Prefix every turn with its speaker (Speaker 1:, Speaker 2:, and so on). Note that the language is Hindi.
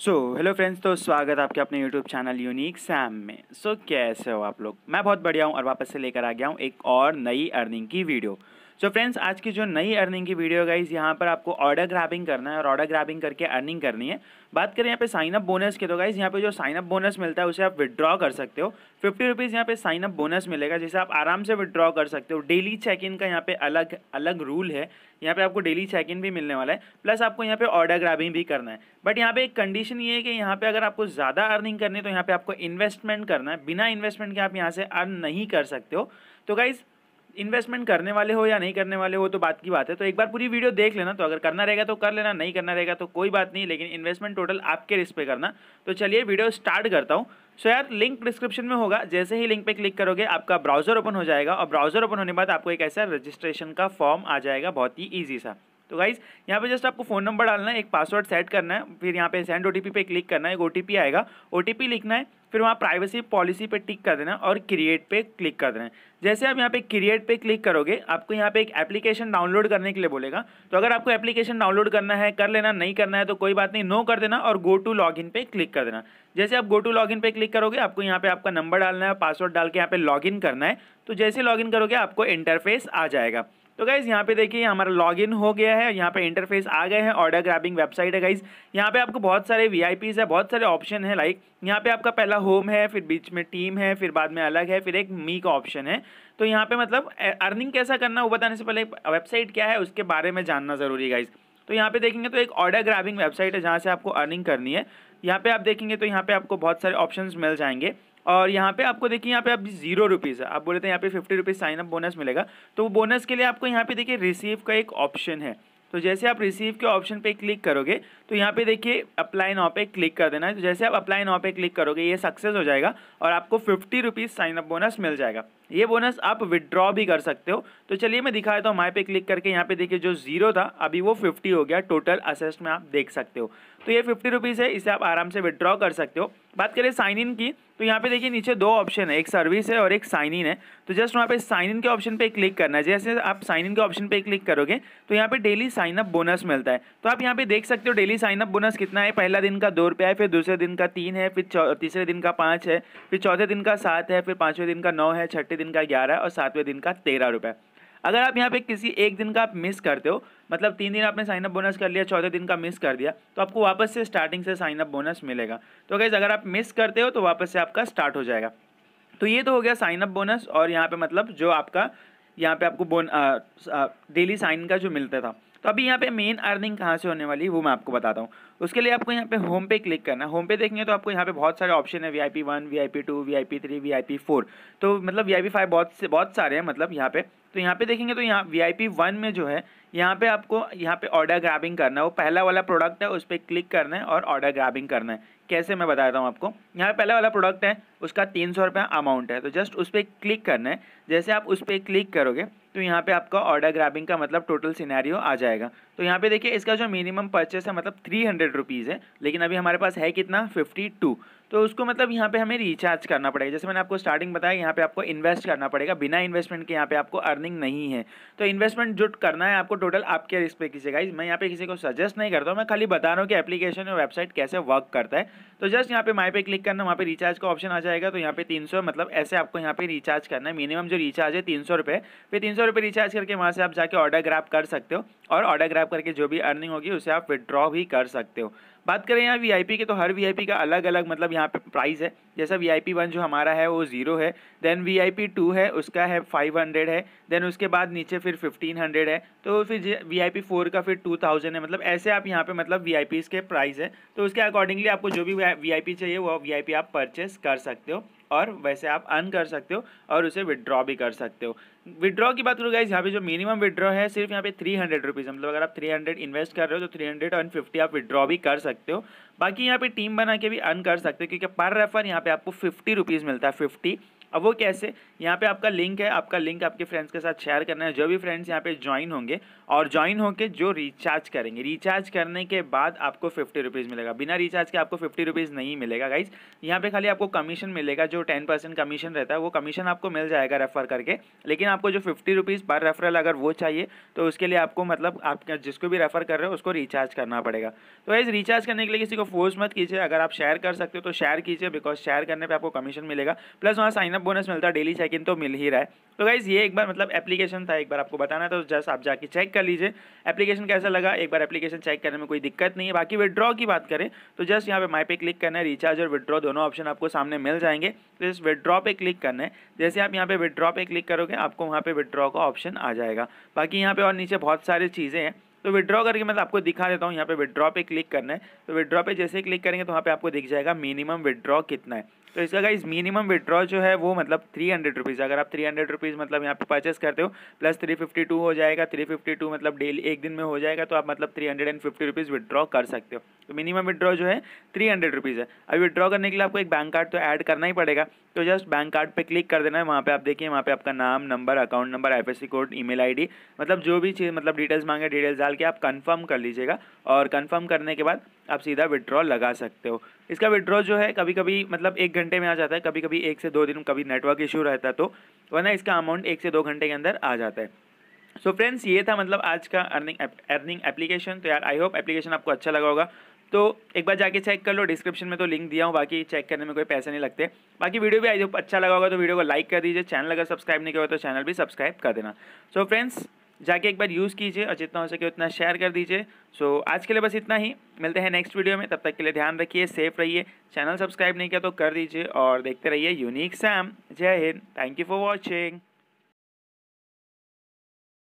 Speaker 1: सो हेलो फ्रेंड्स तो स्वागत है आपके अपने यूट्यूब चैनल यूनिक सैम में सो so, कैसे हो आप लोग मैं बहुत बढ़िया हूँ और वापस से लेकर आ गया हूँ एक और नई अर्निंग की वीडियो सो फ्रेंड्स आज की जो नई अर्निंग की वीडियो गाइज यहाँ पर आपको ऑर्डर ग्रैबिंग करना है और ऑर्डर ग्रैबिंग करके अर्निंग करनी है बात करें यहाँ पे साइन अप बोनस की तो गाइज यहाँ पे जो साइन अप बोनस मिलता है उसे आप विदड्रॉ कर सकते हो फिफ्टी रुपीज़ यहाँ पे साइन अप बोनस मिलेगा जिसे आप आराम से विड्रॉ कर सकते हो डेली चेक इन का यहाँ पे अलग अलग रूल है यहाँ पे आपको डेली चेक इन भी मिलने वाला है प्लस आपको यहाँ पे ऑर्डर ग्रैबिंग भी करना है बट यहाँ पे एक कंडीशन ये है कि यहाँ पे अगर आपको ज़्यादा अर्निंग करनी है तो यहाँ पे आपको इन्वेस्टमेंट करना है बिना इन्वेस्टमेंट के आप यहाँ से अर्न नहीं कर सकते हो तो गाइज़ इन्वेस्टमेंट करने वाले हो या नहीं करने वाले हो तो बात की बात है तो एक बार पूरी वीडियो देख लेना तो अगर करना रहेगा तो कर लेना नहीं करना रहेगा तो कोई बात नहीं लेकिन इन्वेस्टमेंट टोटल आपके रिस्क पे करना तो चलिए वीडियो स्टार्ट करता हूँ सो यार लिंक डिस्क्रिप्शन में होगा जैसे ही लिंक पे क्लिक करोगे आपका ब्राउजर ओपन हो जाएगा और ब्राउजर ओपन होने के बाद आपको एक ऐसा रजिस्ट्रेशन का फॉर्म आ जाएगा बहुत ही ईजी सा तो गाइज़ यहाँ पे जस्ट आपको फ़ोन नंबर डालना है एक पासवर्ड सेट करना है फिर यहाँ पे सेंड ओ पे क्लिक करना है एक ओ आएगा ओ लिखना है फिर वहाँ प्राइवेसी पॉलिसी पे टिक कर देना और क्रिएट पे क्लिक कर देना है जैसे आप यहाँ पे क्रिएट पे क्लिक करोगे आपको यहाँ पे एक एप्लीकेशन डाउनलोड करने के लिए बोलेगा तो अगर आपको एप्लीकेशन डाउनलोड करना है कर लेना नहीं करना है तो कोई बात नहीं नो कर देना और गो टू लॉगिन पे क्लिक कर देना जैसे आप गो टू लॉगिन पे क्लिक करोगे आपको यहाँ पे आपका नंबर डालना है पासवर्ड डाल के यहाँ पे लॉगिन करना है तो जैसे लॉगिन करोगे आपको इंटरफेस आ जाएगा तो गाइज़ यहाँ पे देखिए हमारा लॉगिन हो गया है यहाँ पे इंटरफेस आ गए हैं ऑर्डर ग्रैबिंग वेबसाइट है गाइज़ यहाँ पे आपको बहुत सारे वी है बहुत सारे ऑप्शन है लाइक यहाँ पे आपका पहला होम है फिर बीच में टीम है फिर बाद में अलग है फिर एक मी का ऑप्शन है तो यहाँ पे मतलब अर्निंग कैसा करना वो बताने से पहले वेबसाइट क्या है उसके बारे में जानना ज़रूरी है गाइज़ तो यहाँ पे देखेंगे तो एक ऑर्डर ग्रैबिंग वेबसाइट है जहाँ से आपको अर्निंग करनी है यहाँ पे आप देखेंगे तो यहाँ पे आपको बहुत सारे ऑप्शंस मिल जाएंगे और यहाँ पे आपको देखिए यहाँ पे आप जीरो रुपीज़ है आप बोले थे यहाँ पे fifty rupees sign up bonus मिलेगा तो बोनस के लिए आपको यहाँ पे देखिए रिसीव का एक ऑप्शन है तो जैसे आप रिसीव के ऑप्शन पे क्लिक करोगे तो यहाँ पे देखिए अप्लाई नाउ पे क्लिक कर देना है तो जैसे आप अप्लाई नाउ पे क्लिक करोगे ये सक्सेस हो जाएगा और आपको fifty rupees sign up bonus मिल जाएगा ये बोनस आप विदड्रॉ भी कर सकते हो तो चलिए मैं दिखाया तो माई पे क्लिक करके यहाँ पे देखिए जो जीरो था अभी वो फिफ्टी हो गया टोटल असेस्ट में आप देख सकते हो तो ये फिफ्टी रुपीज़ है इसे आप आराम से विदड्रॉ कर सकते हो बात करें साइन इन की तो यहाँ पे देखिए नीचे दो ऑप्शन है एक सर्विस है और एक साइन इन है तो जस्ट वहाँ पे साइन इन के ऑप्शन पे क्लिक करना है जैसे आप साइन इन के ऑप्शन पे क्लिक करोगे तो यहाँ पे डेली साइन अप बोनस मिलता है तो आप यहाँ पे देख सकते हो डेली साइन अप बोनस कितना है पहला दिन का दो रुपया है फिर दूसरे दिन का तीन है फिर तीसरे दिन का पाँच है फिर चौथे दिन का सात है फिर पाँचवें दिन का नौ है छठे दिन का ग्यारह और सातवें दिन का तेरह रुपये अगर आप यहाँ पे किसी एक दिन का आप मिस करते हो मतलब तीन दिन आपने साइनअप बोनस कर लिया चौथे दिन का मिस कर दिया तो आपको वापस से स्टार्टिंग से साइनअप बोनस मिलेगा तो गैज़ अगर आप मिस करते हो तो वापस से आपका स्टार्ट हो जाएगा तो ये तो हो गया साइनअप बोनस और यहाँ पे मतलब जो आपका यहाँ पे आपको बोन डेली साइन का जो मिलता था तो अभी यहाँ पे मेन अर्निंग कहाँ से होने वाली है वो मैं आपको बताता हूँ उसके लिए आपको यहाँ पे होम पे क्लिक करना है होम पे देखेंगे तो आपको यहाँ पे बहुत सारे ऑप्शन है V I P one V I P two V I P three V I P four तो मतलब वी आई पी फाइव बहुत से बहुत सारे हैं मतलब यहाँ पे तो यहाँ पे देखेंगे तो यहाँ वी आई पी वन में जो है यहाँ पे आपको यहाँ पे ऑर्डर ग्रैबिंग करना है वो पहला वाला प्रोडक्ट है उस पर क्लिक करना है और ऑर्डर ग्रैबिंग करना है कैसे मैं बताता हूँ आपको यहाँ पहला वाला प्रोडक्ट है उसका तीन सौ रुपया अमाउंट है तो जस्ट उस पर क्लिक करना है जैसे आप उस पर क्लिक करोगे तो यहाँ पे आपका ऑर्डर ग्रैबिंग का मतलब टोटल सिनेरियो आ जाएगा तो यहाँ पे देखिए इसका जो मिनिमम परचेस है मतलब थ्री हंड्रेड रुपीज़ है लेकिन अभी हमारे पास है कितना फिफ्टी टू तो उसको मतलब यहाँ पे हमें रिचार्ज करना पड़ेगा जैसे मैंने आपको स्टार्टिंग बताया यहाँ पे आपको इन्वेस्ट करना पड़ेगा बिना इन्वेस्टमेंट के यहाँ पे आपको अर्निंग नहीं है तो इन्वेस्टमेंट जो करना है आपको टोटल आपके रिस्क पे कीजिएगा मैं यहाँ पे किसी को सजेस्ट नहीं करता हूँ मैं खाली बता रहा हूँ कि एप्लीकेशन और वेबसाइट कैसे वर्क करता है तो जस्ट यहाँ पे माई पे क्लिक करना वहाँ पर रिचार्ज का ऑप्शन आ जाएगा तो यहाँ पे तीन मतलब ऐसे आपको यहाँ पे रिचार्ज करना है मिनिमम जो रिचार्ज है तीन सौ रुपये फिर तीन सौ रुपये रिचार्ज करके वहाँ से आप जाके ऑर्डर ग्रैप कर सकते हो और ऑर्डर ग्रैप करके जो भी अर्निंग होगी उसे आप विड्रॉ भी कर सकते हो बात करें यहाँ वीआईपी के तो हर वीआईपी का अलग अलग मतलब यहाँ पे प्राइस है जैसा वीआईपी वन जो हमारा है वो ज़ीरो है देन वीआईपी टू है उसका है फाइव हंड्रेड है देन उसके बाद नीचे फिर फिफ्टीन हंड्रेड है तो फिर वीआईपी फोर का फिर टू थाउजेंड है मतलब ऐसे आप यहाँ पे मतलब वीआईपी के प्राइस है तो उसके अकॉर्डिंगली आपको जो भी वीआईपी चाहिए वो वीआईपी आप परचेस कर सकते हो और वैसे आप अर्न कर सकते हो और उसे विदड्रॉ भी कर सकते हो विदड्रॉ की बात करूँ गाइज यहाँ पे जो मिनिमम विदड्रॉ है सिर्फ यहाँ पे थ्री हंड्रेड रुपीज़ मतलब अगर आप थ्री हंड्रेड इन्वेस्ट कर रहे हो तो थ्री हंड्रेड एंड फिफ्टी आप विदड्रॉ भी कर सकते हो बाकी यहाँ पे टीम बना के भी अर्न कर सकते हो क्योंकि पर रेफर यहाँ पे आपको फिफ्टी रुपीज़ मिलता है फिफ्टी अब वो कैसे यहाँ पे आपका लिंक है आपका लिंक आपके फ्रेंड्स के साथ शेयर करना है जो भी फ्रेंड्स यहाँ पे ज्वाइन होंगे और ज्वाइन होकर जो रिचार्ज करेंगे रिचार्ज करने के बाद आपको फिफ्टी रुपीज़ मिलेगा बिना रिचार्ज के आपको फिफ्टी रुपीज़ नहीं मिलेगा गाइज यहाँ पे खाली आपको कमीशन मिलेगा जो टेन परसेंट कमीशन रहता है वो कमीशन आपको मिल जाएगा रेफ़र करके लेकिन आपको जो फिफ्टी रुपीज़ पर रेफरल अगर वो चाहिए तो उसके लिए आपको मतलब आप जिसको भी रेफ़र कर रहे हो उसको रिचार्ज करना पड़ेगा तो गाइज रिचार्ज करने के लिए किसी को फोर्स मत कीजिए अगर आप शेयर कर सकते हो तो शेयर कीजिए बिकॉज शेयर करने पर आपको कमीशन मिलेगा प्लस वहाँ साइन ना बोनस मिलता है डेली चेक इन तो मिल ही रहा है तो गाइज़ ये एक बार मतलब एप्लीकेशन था एक बार आपको बताना था तो जस्ट आप जाके चेक कर लीजिए एप्लीकेशन कैसा लगा एक बार एप्लीकेशन चेक करने में कोई दिक्कत नहीं है बाकी विदड्रॉ की बात करें तो जस्ट यहाँ पे माई पे क्लिक करना है रिचार्ज और विदड्रॉ दोनों ऑप्शन आपको सामने मिल जाएंगे तो जस्ट विदड्रॉ पे क्लिक करना है जैसे आप यहाँ पे विदड्रॉ पे क्लिक करोगे आपको वहाँ पे विदड्रॉ का ऑप्शन आ जाएगा बाकी यहाँ पे और नीचे बहुत सारी चीज़ें हैं तो विड्रॉ करके मैं आपको दिखा देता हूँ यहाँ पे विड्रॉ पे क्लिक करना है तो विड्रॉ पे जैसे क्लिक करेंगे तो वहाँ पे आपको दिख जाएगा मिनिमम विड्रॉ कितना है तो इसका गाइज मिनिमम विड्रॉ जो है वो मतलब थ्री हंड्रेड रुपीज़ अगर आप थ्री हंड्रेड रुपीज़ मतलब यहाँ पे परचेस करते हो प्लस थ्री फिफ्टी टू हो जाएगा थ्री फिफ्टी टू मतलब डेली एक दिन में हो जाएगा तो आप मतलब three hundred and fifty rupees withdraw कर सकते हो तो मिनिमम विड्रॉ जो है थ्री हंड्रेड रुपीज़ है अभी विड्रॉ करने के लिए आपको एक बैंक कार्ड तो ऐड करना ही पड़ेगा तो जस्ट बैंक कार्ड पे क्लिक कर देना है वहाँ पे आप देखिए वहाँ पे आपका नाम number account number F code email ID मतलब जो भी चीज़ मतलब डिटेल्स मांगे डिटेल्स डाल के आप कंफर्म कर लीजिएगा और कंफर्म करने के बाद आप सीधा विड्रॉ लगा सकते हो इसका विड्रॉ जो है कभी कभी मतलब एक घंटे में आ जाता है कभी कभी एक से दो दिन कभी नेटवर्क इशू रहता है तो वरना इसका अमाउंट एक से दो घंटे के अंदर आ जाता है सो so फ्रेंड्स ये था मतलब आज का अर्निंग अर्निंग एप्लीकेशन तो यार आई होप एप्लीकेशन आपको अच्छा लगा होगा तो एक बार जाके चेक कर लो डिस्क्रिप्शन में तो लिंक दिया हूँ बाकी चेक करने में कोई पैसे नहीं लगते बाकी वीडियो भी आई जो अच्छा लगा होगा तो वीडियो को लाइक कर दीजिए चैनल अगर सब्सक्राइब नहीं किया तो चैनल भी सब्सक्राइब कर देना सो so, फ्रेंड्स जाके एक बार यूज़ कीजिए और जितना हो सके उतना शेयर कर दीजिए सो so, आज के लिए बस इतना ही मिलते हैं नेक्स्ट वीडियो में तब तक के लिए ध्यान रखिए सेफ रहिए चैनल सब्सक्राइब नहीं किया तो कर दीजिए और देखते रहिए unique Sam Jai Hind thank you for watching